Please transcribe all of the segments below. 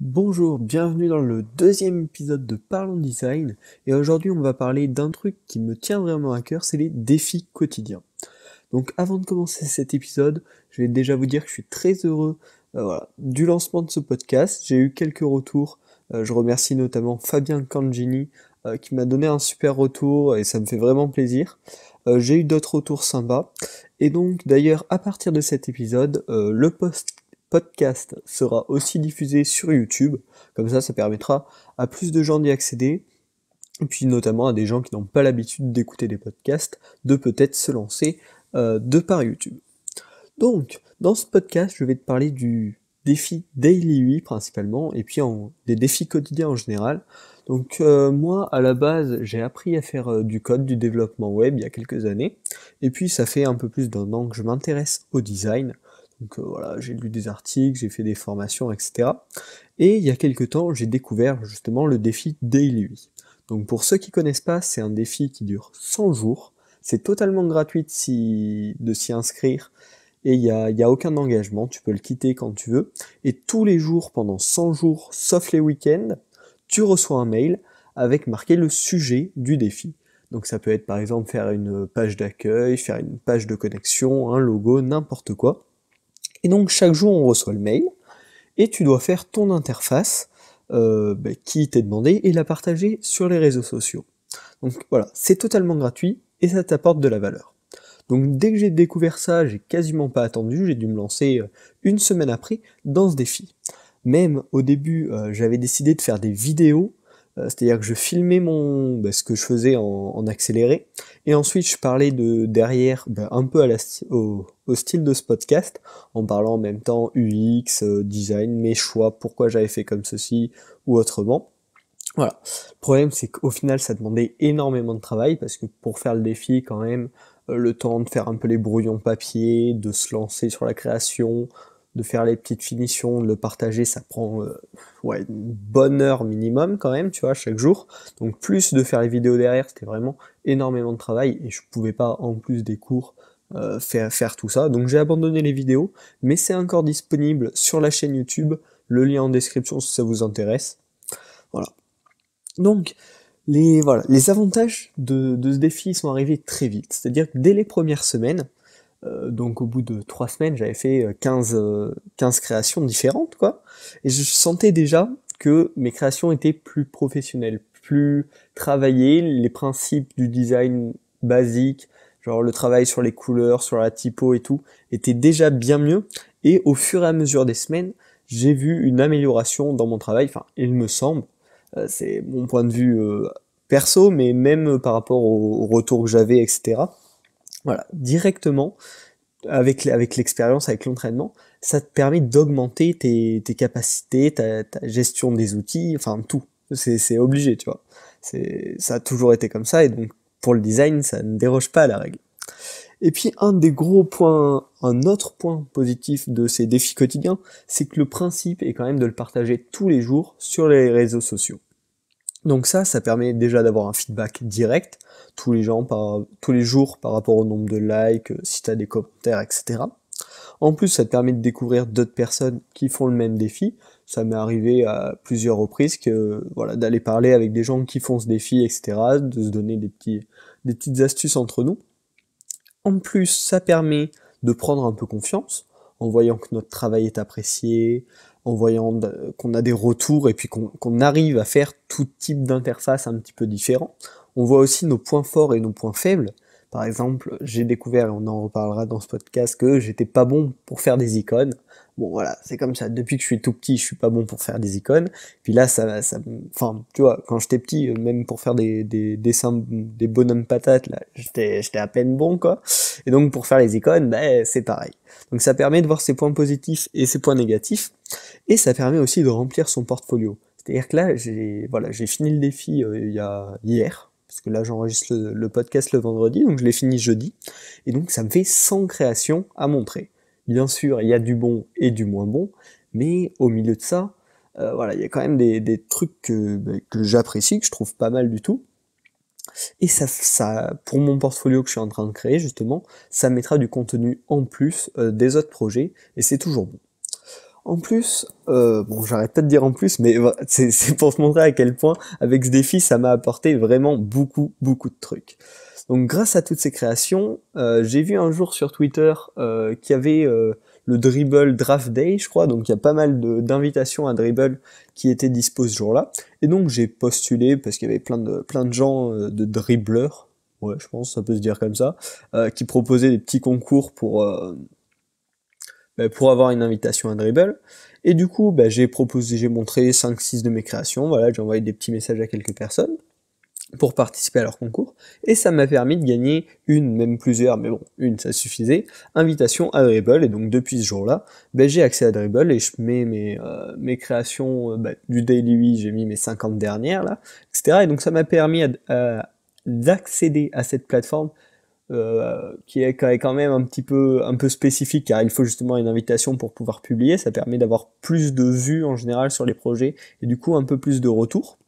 Bonjour, bienvenue dans le deuxième épisode de Parlons Design et aujourd'hui on va parler d'un truc qui me tient vraiment à cœur, c'est les défis quotidiens. Donc avant de commencer cet épisode, je vais déjà vous dire que je suis très heureux euh, du lancement de ce podcast. J'ai eu quelques retours, euh, je remercie notamment Fabien Cangini euh, qui m'a donné un super retour et ça me fait vraiment plaisir. J'ai eu d'autres retours sympas. Et donc d'ailleurs à partir de cet épisode, le post podcast sera aussi diffusé sur YouTube. Comme ça, ça permettra à plus de gens d'y accéder. Et puis notamment à des gens qui n'ont pas l'habitude d'écouter des podcasts, de peut-être se lancer euh, de par YouTube. Donc, dans ce podcast, je vais te parler du défi Daily 8 principalement, et puis des défis quotidiens en général. Donc euh, moi, à la base, j'ai appris à faire euh, du code, du développement web il y a quelques années, et puis ça fait un peu plus d'un an que je m'intéresse au design, donc euh, voilà, j'ai lu des articles, j'ai fait des formations, etc. Et il y a quelques temps, j'ai découvert justement le défi Daily. Donc pour ceux qui ne connaissent pas, c'est un défi qui dure 100 jours. C'est totalement gratuit de s'y inscrire et il n'y a aucun engagement. Tu peux le quitter quand tu veux. Et tous les jours, pendant 100 jours, sauf les week-ends, tu reçois un mail avec marqué le sujet du défi. Donc ça peut être par exemple faire une page d'accueil, faire une page de connexion, un logo, n'importe quoi. Et donc chaque jour, on reçoit le mail et tu dois faire ton interface euh, ben, qui t'est demandé et la partager sur les réseaux sociaux. Donc voilà, c'est totalement gratuit et ça t'apporte de la valeur. Donc dès que j'ai découvert ça, j'ai quasiment pas attendu, j'ai dû me lancer euh, une semaine après dans ce défi. Même au début, euh, j'avais décidé de faire des vidéos euh, c'est-à-dire que je filmais mon, bah, ce que je faisais en, accéléré, et ensuite je parlais de derrière, bah, un peu à au, style de ce podcast, en parlant en même temps UX, euh, design, mes choix, pourquoi j'avais fait comme ceci ou autrement. Voilà. Le problème, c'est qu'au final, ça demandait énormément de travail parce que pour faire le défi, quand même, euh, le temps de faire un peu les brouillons papier, de se lancer sur la création, de faire les petites finitions, de le partager, ça prend euh, une bonne heure minimum quand même, tu vois, chaque jour. Donc plus de faire les vidéos derrière, c'était vraiment énormément de travail et je pouvais pas en plus des cours euh, faire, tout ça. Donc j'ai abandonné les vidéos, mais c'est encore disponible sur la chaîne YouTube, le lien en description si ça vous intéresse. Voilà. Donc les les avantages de, de ce défi sont arrivés très vite, c'est-à-dire que dès les premières semaines, euh, donc au bout de trois semaines, j'avais fait 15, euh, 15 euh, créations différentes, quoi. Et je sentais déjà que mes créations étaient plus professionnelles, plus travaillées, les principes du design basique, genre le travail sur les couleurs, sur la typo et tout, étaient déjà bien mieux. Et au fur et à mesure des semaines, j'ai vu une amélioration dans mon travail, enfin il me semble, c'est mon point de vue perso, mais même par rapport au, retour que j'avais, etc. Voilà, directement, avec, avec l'expérience, avec l'entraînement, ça te permet d'augmenter tes, capacités, ta, ta, gestion des outils, enfin tout. C'est obligé, tu vois. Ça a toujours été comme ça, et donc pour le design, ça ne déroge pas à la règle. Et puis un des gros points, un autre point positif de ces défis quotidiens, c'est que le principe est quand même de le partager tous les jours sur les réseaux sociaux. Donc ça, ça permet déjà d'avoir un feedback direct tous les, gens par, tous les jours par rapport au nombre de likes, euh, si t'as des commentaires, etc. En plus, ça te permet de découvrir d'autres personnes qui font le même défi. Ça m'est arrivé à plusieurs reprises que voilà d'aller parler avec des gens qui font ce défi, etc. De se donner des, des petites astuces entre nous. En plus, ça permet de prendre un peu confiance en voyant que notre travail est apprécié, en voyant qu'on a des retours et puis qu'on arrive à faire tout type d'interface un petit peu différent. On voit aussi nos points forts et nos points faibles. Par exemple, j'ai découvert, et on en reparlera dans ce podcast, que j'étais pas bon pour faire des icônes. Bon, voilà, c'est comme ça. Depuis que je suis tout petit, je suis pas bon pour faire des icônes. Puis là, ça, ça, enfin, tu vois, quand j'étais petit, euh, même pour faire des, dessins, des bonhommes patates, là, j'étais, j'étais à peine bon, quoi. Et donc, pour faire les icônes, ben, c'est pareil. Donc, ça permet de voir ses points positifs et ses points négatifs. Et ça permet aussi de remplir son portfolio. C'est-à-dire que là, j'ai, voilà, j'ai fini le défi euh, il y a, hier, parce que là j'enregistre le, podcast le vendredi, donc je l'ai fini jeudi, et donc ça me fait 100 créations à montrer. Bien sûr, il y a du bon et du moins bon, mais au milieu de ça, euh, voilà, il y a quand même des, trucs bah, que, j'apprécie, que je trouve pas mal du tout. Et ça, pour mon portfolio que je suis en train de créer, justement, ça mettra du contenu en plus euh, des autres projets, et c'est toujours bon. En plus, euh, bon, j'arrête pas de dire en plus, mais c'est pour se montrer à quel point, avec ce défi, ça m'a apporté vraiment beaucoup, beaucoup de trucs. Donc, grâce à toutes ces créations, euh, j'ai vu un jour sur Twitter euh, qu'il y avait euh, le Dribble Draft Day, je crois. Donc il y a pas mal d'invitations à Dribble qui étaient dispo ce jour-là. Et donc j'ai postulé parce qu'il y avait plein de, plein de gens de dribbleurs, ouais, je pense, ça peut se dire comme ça, qui proposaient des petits concours pour, bah, pour avoir une invitation à Dribble. Et du coup, bah, j'ai proposé, j'ai montré 5-6 de mes créations. Voilà, j'ai envoyé des petits messages à quelques personnes pour participer à leur concours. Et ça m'a permis de gagner une, même plusieurs, mais bon, une, ça suffisait, invitation à Dribble. Et donc, depuis ce jour-là, bah, j'ai accès à Dribble et je mets mes, euh, mes créations euh, du Daily Week, j'ai mis mes 50 dernières, là, etc. Et donc, ça m'a permis euh, d'accéder à cette plateforme euh, qui est quand même un petit peu un peu spécifique car il faut justement une invitation pour pouvoir publier. Ça permet d'avoir plus de vues en général sur les projets et du coup un peu plus de retour.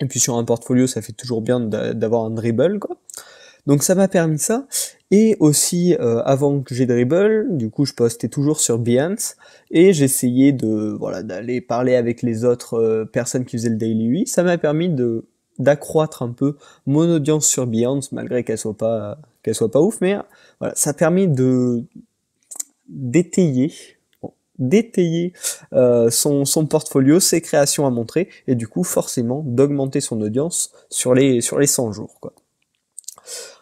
Et puis sur un portfolio, ça fait toujours bien d'avoir un dribble quoi. Donc ça m'a permis ça. Et aussi euh, avant que j'ai dribble, du coup je postais toujours sur Behance et j'essayais de voilà d'aller parler avec les autres euh, personnes qui faisaient le daily UI. Ça m'a permis de d'accroître un peu mon audience sur Beyond malgré qu'elle soit pas, qu'elle soit pas ouf, mais euh, voilà, ça permet de, d'étayer, d'étayer euh, son, son, portfolio, ses créations à montrer, et du coup, forcément, d'augmenter son audience sur les, sur les 100 jours, quoi.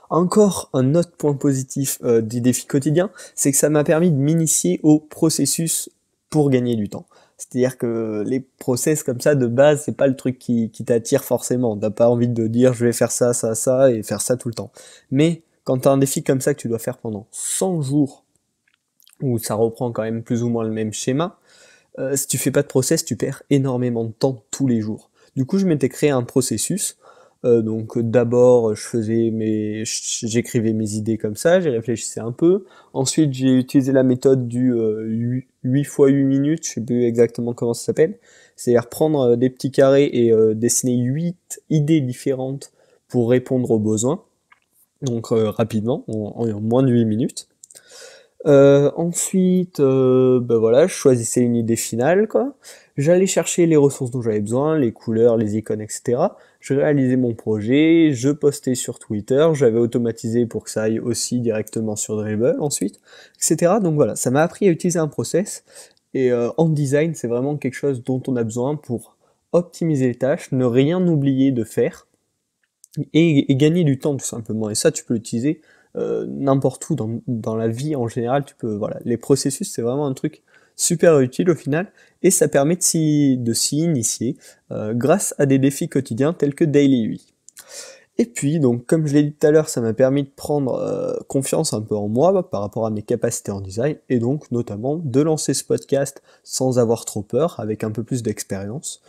Encore un autre point positif euh, du défi quotidien, c'est que ça m'a permis de m'initier au processus pour gagner du temps. C'est-à-dire que les process comme ça de base, c'est pas le truc qui, t'attire forcément. T'as pas envie de dire je vais faire ça, ça, ça et faire ça tout le temps. Mais quand t'as un défi comme ça que tu dois faire pendant 100 jours, où ça reprend quand même plus ou moins le même schéma, euh, si tu fais pas de process, tu perds énormément de temps tous les jours. Du coup, je m'étais créé un processus euh, donc d'abord, je faisais mes, j'écrivais mes idées comme ça, j'y réfléchissais un peu. Ensuite, j'ai utilisé la méthode du 8 x 8 minutes, je sais plus exactement comment ça s'appelle. C'est-à-dire prendre euh, des petits carrés et euh, dessiner 8 idées différentes pour répondre aux besoins. Donc rapidement, en, moins de 8 minutes. ensuite, ben voilà, je choisissais une idée finale, quoi. J'allais chercher les ressources dont j'avais besoin, les couleurs, les icônes, etc je réalisais mon projet, je postais sur Twitter, j'avais automatisé pour que ça aille aussi directement sur Dribble ensuite, etc. Donc voilà, ça m'a appris à utiliser un process. Et euh, en design, c'est vraiment quelque chose dont on a besoin pour optimiser les tâches, ne rien oublier de faire et, gagner du temps tout simplement. Et ça, tu peux l'utiliser euh, n'importe où dans, dans, la vie en général. Tu peux, voilà, les processus, c'est vraiment un truc super utile au final, et ça permet de s'y initier euh, grâce à des défis quotidiens tels que Daily UI. Et puis, donc, comme je l'ai dit tout à l'heure, ça m'a permis de prendre euh, confiance un peu en moi bah, par rapport à mes capacités en design, et donc notamment de lancer ce podcast sans avoir trop peur, avec un peu plus d'expérience,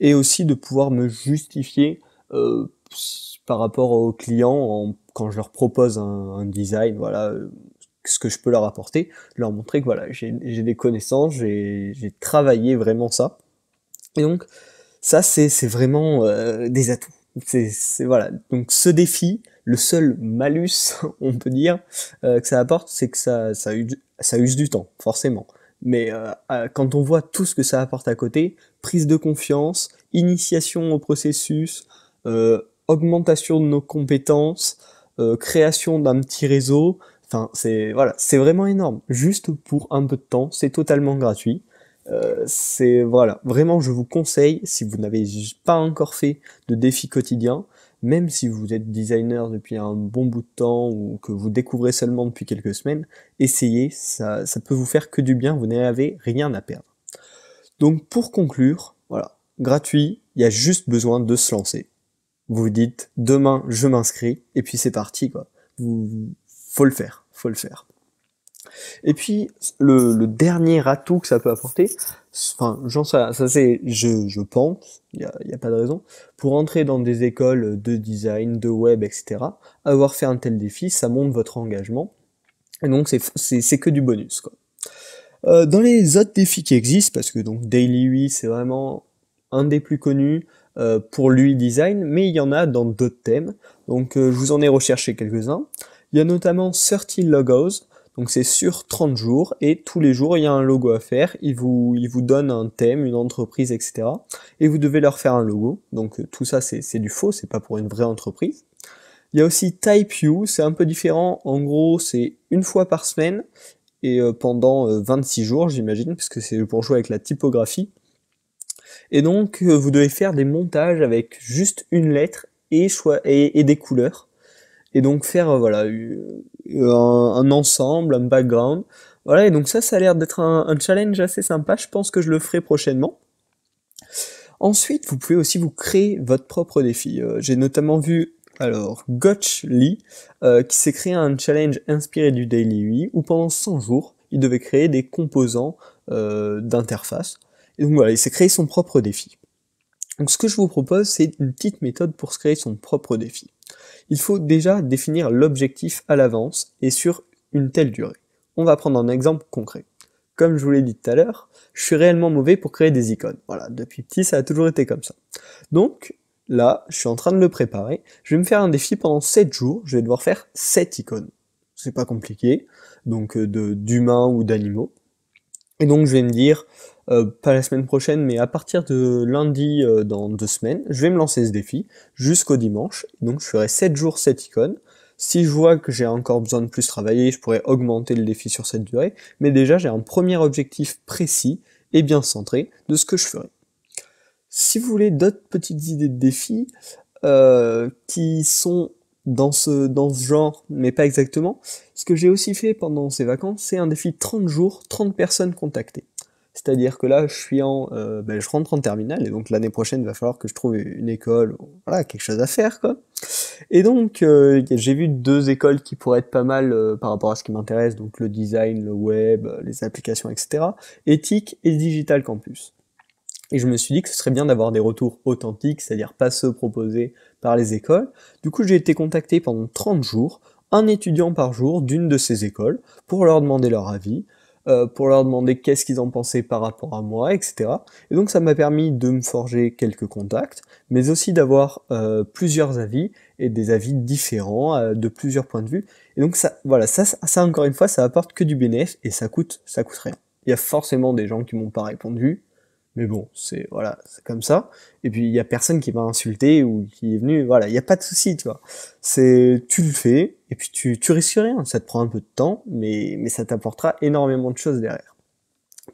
et aussi de pouvoir me justifier euh, par rapport aux clients quand je leur propose un, un design, voilà, ce que je peux leur apporter, leur montrer que voilà, j'ai des connaissances, j'ai travaillé vraiment ça. Et donc, ça, c'est vraiment euh, des atouts. C'est voilà. Donc, ce défi, le seul malus, on peut dire, euh, que ça apporte, c'est que ça, ça, use du temps, forcément. Mais euh, quand on voit tout ce que ça apporte à côté, prise de confiance, initiation au processus, augmentation de nos compétences, création d'un petit réseau, Enfin, c'est voilà, c'est vraiment énorme. Juste pour un peu de temps, c'est totalement gratuit. Euh, c'est voilà, vraiment, je vous conseille si vous n'avez pas encore fait de défi quotidien, même si vous êtes designer depuis un bon bout de temps ou que vous découvrez seulement depuis quelques semaines, essayez, ça, ça peut vous faire que du bien, vous n'avez rien à perdre. Donc pour conclure, voilà, gratuit, il y a juste besoin de se lancer. Vous dites demain je m'inscris et puis c'est parti quoi. Vous, faut le faire, faut le faire. Et puis le, dernier atout que ça peut apporter, enfin, genre ça, ça c'est, je, je pense, il n'y a, y a pas de raison, pour entrer dans des écoles de design, de web, etc. Avoir fait un tel défi, ça montre votre engagement. Et donc c'est, c'est, c'est que du bonus quoi. Euh, dans les autres défis qui existent, parce que donc Daily UI, c'est vraiment un des plus connus euh, pour lui design, mais il y en a dans d'autres thèmes. Donc euh, je vous en ai recherché quelques-uns. Il y a notamment 30 logos, donc c'est sur 30 jours et tous les jours il y a un logo à faire, il vous, il vous donne un thème, une entreprise, etc. Et vous devez leur faire un logo, donc euh, tout ça c'est du faux, c'est pas pour une vraie entreprise. Il y a aussi Type You, c'est un peu différent, en gros c'est une fois par semaine et euh, pendant 26 euh, jours j'imagine, puisque c'est pour jouer avec la typographie. Et donc vous devez faire des montages avec juste une lettre et, et des couleurs et donc faire euh, voilà euh, un, ensemble, un background. Voilà, et donc ça, ça a l'air d'être un, challenge assez sympa. Je pense que je le ferai prochainement. Ensuite, vous pouvez aussi vous créer votre propre défi. Euh, j'ai notamment vu alors Gotch Lee qui s'est créé un challenge inspiré du Daily UI où pendant 100 jours, il devait créer des composants d'interface. Et donc voilà, il s'est créé son propre défi. Donc ce que je vous propose, c'est une petite méthode pour se créer son propre défi. Il faut déjà définir l'objectif à l'avance et sur une telle durée. On va prendre un exemple concret. Comme je vous l'ai dit tout à l'heure, je suis réellement mauvais pour créer des icônes. Voilà, depuis petit, ça a toujours été comme ça. Donc, là, je suis en train de le préparer. Je vais me faire un défi pendant 7 jours. Je vais devoir faire 7 icônes. C'est pas compliqué. Donc, euh, d'humains ou d'animaux. Et donc, je vais me dire, euh, pas la semaine prochaine, mais à partir de lundi euh, dans deux semaines, je vais me lancer ce défi jusqu'au dimanche. Donc je ferai 7 jours cette icône. Si je vois que j'ai encore besoin de plus travailler, je pourrais augmenter le défi sur cette durée, mais déjà j'ai un premier objectif précis et bien centré de ce que je ferai. Si vous voulez d'autres petites idées de défis euh, qui sont dans ce, dans ce genre, mais pas exactement, ce que j'ai aussi fait pendant ces vacances, c'est un défi 30 jours, 30 personnes contactées. C'est-à-dire que là, je suis en, euh, ben, je rentre en terminale et donc l'année prochaine, il va falloir que je trouve une école, voilà, quelque chose à faire, quoi. Et donc, euh, j'ai vu deux écoles qui pourraient être pas mal euh, par rapport à ce qui m'intéresse, donc le design, le web, les applications, etc. Éthique et Digital Campus. Et je me suis dit que ce serait bien d'avoir des retours authentiques, c'est-à-dire pas ceux proposés par les écoles. Du coup, j'ai été contacté pendant 30 jours, un étudiant par jour d'une de ces écoles, pour leur demander leur avis. Euh, pour leur demander qu'est-ce qu'ils en pensaient par rapport à moi, etc. Et donc ça m'a permis de me forger quelques contacts, mais aussi d'avoir euh, plusieurs avis et des avis différents euh, de plusieurs points de vue. Et donc ça, voilà, ça, ça encore une fois, ça apporte que du bénéfice et ça coûte, ça coûte rien. Il y a forcément des gens qui m'ont pas répondu, mais bon, c'est voilà, c'est comme ça. Et puis il y a personne qui m'a insulté ou qui est venu. Voilà, il n'y a pas de souci, tu vois. C'est tu le fais et puis tu tu risques rien. Ça te prend un peu de temps, mais mais ça t'apportera énormément de choses derrière.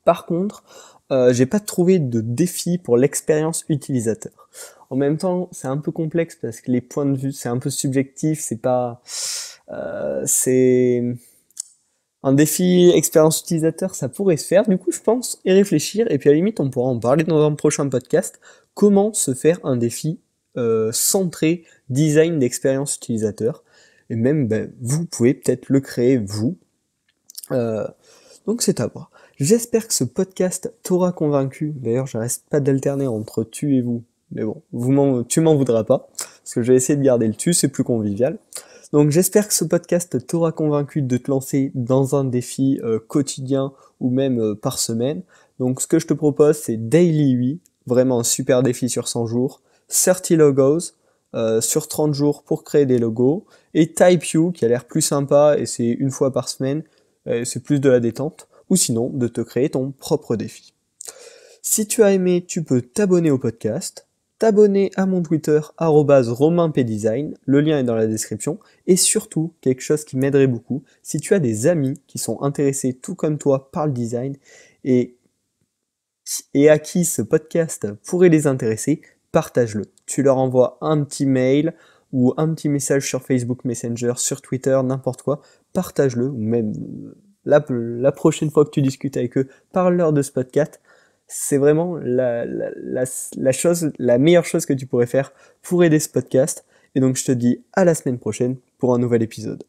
Par contre, euh, j'ai pas trouvé de défi pour l'expérience utilisateur. En même temps, c'est un peu complexe parce que les points de vue, c'est un peu subjectif. C'est pas, euh, c'est un défi expérience utilisateur, ça pourrait se faire. Du coup, je pense et réfléchir, et puis à la limite, on pourra en parler dans un prochain podcast. Comment se faire un défi euh, centré design d'expérience utilisateur Et même, ben, vous pouvez peut-être le créer vous. Euh, donc, c'est à voir. J'espère que ce podcast t'aura convaincu. D'ailleurs, je reste pas d'alterner entre tu et vous. Mais bon, tu m'en voudras pas, parce que je vais essayer de garder le tu, c'est plus convivial. Donc j'espère que ce podcast t'aura convaincu de te lancer dans un défi euh, quotidien ou même euh, par semaine. Donc ce que je te propose c'est Daily ui vraiment un super défi sur 100 jours, 30 logos euh, sur 30 jours pour créer des logos et Type You qui a l'air plus sympa et c'est une fois par semaine, c'est plus de la détente ou sinon de te créer ton propre défi. Si tu as aimé, tu peux t'abonner au podcast t'abonner à mon Twitter romainpdesign, le lien est dans la description, et surtout, quelque chose qui m'aiderait beaucoup, si tu as des amis qui sont intéressés tout comme toi par le design et, à qui ce podcast pourrait les intéresser, partage-le. Tu leur envoies un petit mail ou un petit message sur Facebook Messenger, sur Twitter, n'importe quoi, partage-le, ou même euh, la, la prochaine fois que tu discutes avec eux, parle-leur de ce podcast c'est vraiment la, chose, la meilleure chose que tu pourrais faire pour aider ce podcast. Et donc je te dis à la semaine prochaine pour un nouvel épisode.